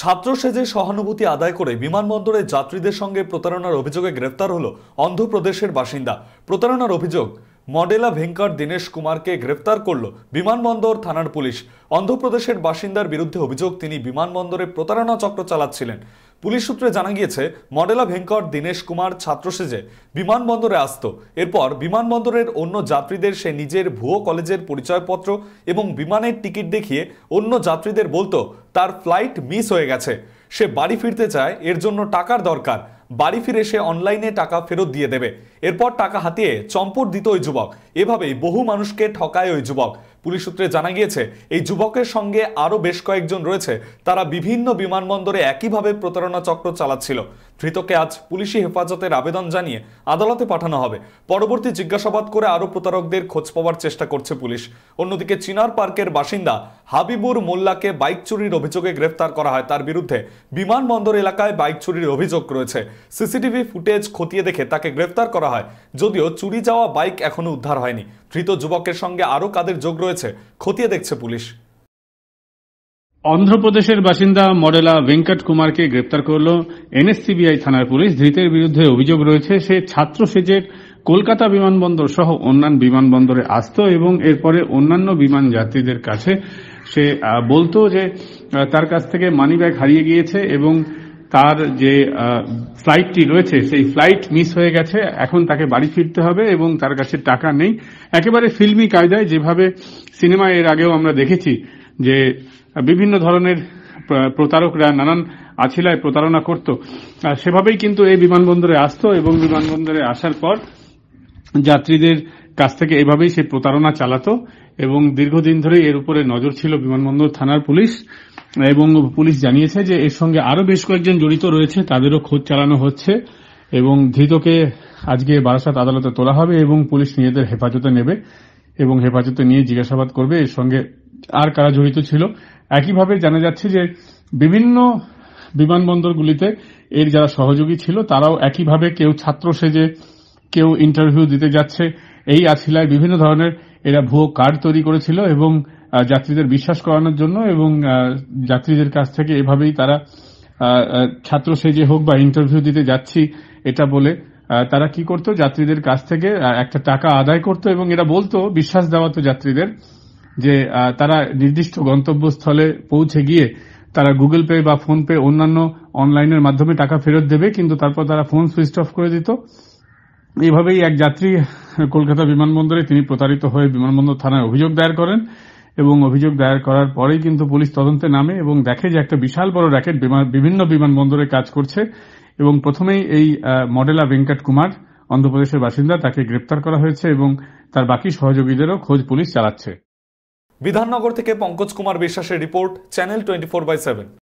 ছাত্র সেজে সহানুভূতি আদায় করে বিমানবন্দরে যাত্রীদের সঙ্গে প্রতারণার অভিযোগে গ্রেফতার হল অন্ধ্রপ্রদেশের বাসিন্দা প্রতারণার অভিযোগ মডেলা ভেঙ্কার দীনেশ কুমারকে গ্রেফতার করল বিমানবন্দর থানার পুলিশ অন্ধ্রপ্রদেশের বাসিন্দার বিরুদ্ধে অভিযোগ তিনি বিমানবন্দরে প্রতারণা চক্র চালাচ্ছিলেন পুলিশ সূত্রে জানা গিয়েছে মডেলা ভেঙ্কট দীনেশ কুমার ছাত্র সেজে বিমানবন্দরে আসত এরপর বিমানবন্দরের অন্য যাত্রীদের সে নিজের ভুয়ো কলেজের পরিচয়পত্র এবং বিমানের টিকিট দেখিয়ে অন্য যাত্রীদের বলতো তার ফ্লাইট মিস হয়ে গেছে সে বাড়ি ফিরতে চায় এর জন্য টাকার দরকার বাড়ি ফিরে সে অনলাইনে টাকা ফেরত দিয়ে দেবে এরপর টাকা হাতিয়ে চম্পট দিত ওই যুবক এভাবেই বহু মানুষকে ঠকায় ওই যুবক পুলিশ সূত্রে জানা গিয়েছে এই যুবকের সঙ্গে আরও বেশ কয়েকজন রয়েছে তারা বিভিন্ন বিমানবন্দরে একইভাবে প্রতারণা চক্র চালাচ্ছিল ধৃতকে আজ পুলিশি হেফাজতের আবেদন জানিয়ে আদালতে পাঠানো হবে পরবর্তী জিজ্ঞাসাবাদ করে আরও প্রতারকদের খোঁজ পাওয়ার চেষ্টা করছে পুলিশ অন্যদিকে চিনার পার্কের বাসিন্দা হাবিবুর মোল্লাকে বাইক চুরির অভিযোগে গ্রেফতার করা হয় তার বিরুদ্ধে বিমানবন্দর এলাকায় বাইক চুরির অভিযোগ রয়েছে সিসিটিভি ফুটেজ খতিয়ে দেখে তাকে গ্রেফতার করা হয় যদিও চুরি যাওয়া বাইক এখনও উদ্ধার হয়নি ধৃত যুবকের সঙ্গে আরও কাদের যোগ রয়েছে খতিয়ে দেখছে পুলিশ অন্ধ্রপ্রদেশের বাসিন্দা মডেলা ভেঙ্কট কুমারকে গ্রেপ্তার করল এনএসসিবিআই থানার পুলিশ ধৃতের বিরুদ্ধে অভিযোগ রয়েছে সে ছাত্র সেজের কলকাতা বিমানবন্দর সহ অন্যান্য বিমানবন্দরে আসত এবং এরপরে অন্যান্য বিমান যাত্রীদের কাছে সে বলতো যে তার কাছ থেকে মানি ব্যাগ হারিয়ে গিয়েছে এবং তার যে ফ্লাইটটি রয়েছে সেই ফ্লাইট মিস হয়ে গেছে এখন তাকে বাড়ি ফিরতে হবে এবং তার কাছে টাকা নেই একেবারে ফিল্মি কায়দায় যেভাবে সিনেমা এর আগেও আমরা দেখেছি যে বিভিন্ন ধরনের প্রতারকরা নানান আছিলায় প্রতারণা করত সেভাবেই কিন্তু এই বিমানবন্দরে আসত এবং বিমানবন্দরে আসার পর যাত্রীদের কাছ থেকে এভাবেই সে প্রতারণা চালাতো এবং দীর্ঘদিন ধরে এর উপরে নজর ছিল বিমানবন্দর থানার পুলিশ এবং পুলিশ জানিয়েছে যে এর সঙ্গে আরও বেশ কয়েকজন জড়িত রয়েছে তাদেরও খোঁজ চালানো হচ্ছে এবং ধৃতকে আজকে বারাসাত আদালতে তোলা হবে এবং পুলিশ নিজেদের হেফাজতে নেবে এবং হেফাজতে নিয়ে জিজ্ঞাসাবাদ করবে এর সঙ্গে আর কারা জড়িত ছিল একইভাবে জানা যাচ্ছে যে বিভিন্ন বিমানবন্দরগুলিতে এর যারা সহযোগী ছিল তারাও একইভাবে কেউ ছাত্র সেজে কেউ ইন্টারভিউ দিতে যাচ্ছে এই আছিলায় বিভিন্ন ধরনের এরা ভুয়ো কার্ড তৈরি করেছিল এবং যাত্রীদের বিশ্বাস করানোর জন্য এবং যাত্রীদের কাছ থেকে এভাবেই তারা ছাত্র সেজে হোক বা ইন্টারভিউ দিতে যাচ্ছি এটা বলে তারা কি করত যাত্রীদের কাছ থেকে একটা টাকা আদায় করত এবং এরা বলতো বিশ্বাস তো যাত্রীদের যে তারা নির্দিষ্ট গন্তব্যস্থলে পৌঁছে গিয়ে তারা গুগল পে বা ফোন পে অন্যান্য অনলাইনের মাধ্যমে টাকা ফেরত দেবে কিন্তু তারপর তারা ফোন সুইচ অফ করে দিত এভাবেই এক যাত্রী কলকাতা বিমানবন্দরে তিনি প্রতারিত হয়ে বিমানবন্দর থানায় অভিযোগ দায়ের করেন এবং অভিযোগ দায়ের করার পরেই কিন্তু পুলিশ তদন্তে নামে এবং দেখে যে একটা বিশাল বড় র্যাকেট বিভিন্ন বিমানবন্দরে কাজ করছে এবং প্রথমেই এই মডেলা ভেঙ্কট কুমার অন্ধ্রপ্রদেশের বাসিন্দা তাকে গ্রেপ্তার করা হয়েছে এবং তার বাকি সহযোগীদেরও খোঁজ পুলিশ চালাচ্ছে বিধাননগর থেকে পঙ্কজ কুমার বিশ্বাসের report channel twenty four by seven